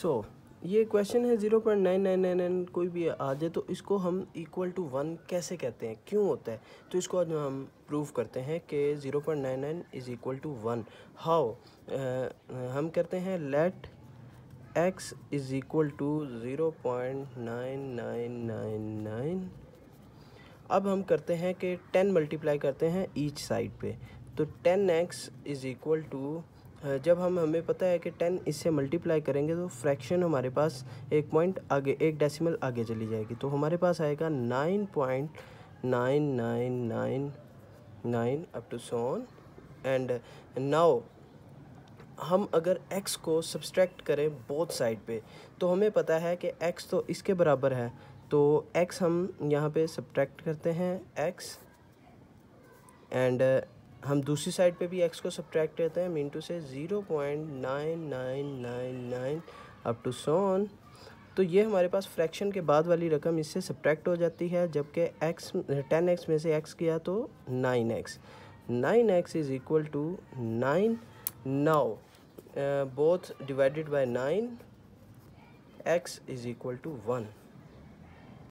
सो so, ये question है zero point nine nine nine nine कोई भी आ जाए तो इसको हम इक्वल टू वन कैसे कहते हैं क्यों होता है तो इसको आज हम प्रूव करते हैं कि zero point nine nine is equal to one how हम करते हैं let x is equal to zero point nine nine nine nine अब हम करते हैं कि टेन मल्टीप्लाई करते हैं ईच साइड पे तो ten x is equal to जब हम हमें पता है कि टेन इससे मल्टीप्लाई करेंगे तो फ्रैक्शन हमारे पास एक पॉइंट आगे एक डेसिमल आगे चली जाएगी तो हमारे पास आएगा nine point nine nine nine nine up to so on and now हम अगर x को सब्सट्रैक्ट करें बोथ साइड पे तो हमें पता है कि x तो इसके बराबर है तो x हम यहाँ पे सब्ट्रैक्ट करते हैं x एंड हम दूसरी साइड पे भी एक्स को सब्ट्रैक्ट करते हैं मीन टू से zero point nine nine nine nine up to so on तो ये हमारे पास फ्रैक्शन के बाद वाली रकम इससे सब्ट्रैक्ट हो जाती है जबकि एक्स टेन एक्स में से एक्स किया तो nine x nine x is equal to nine now both divided by nine x is equal to one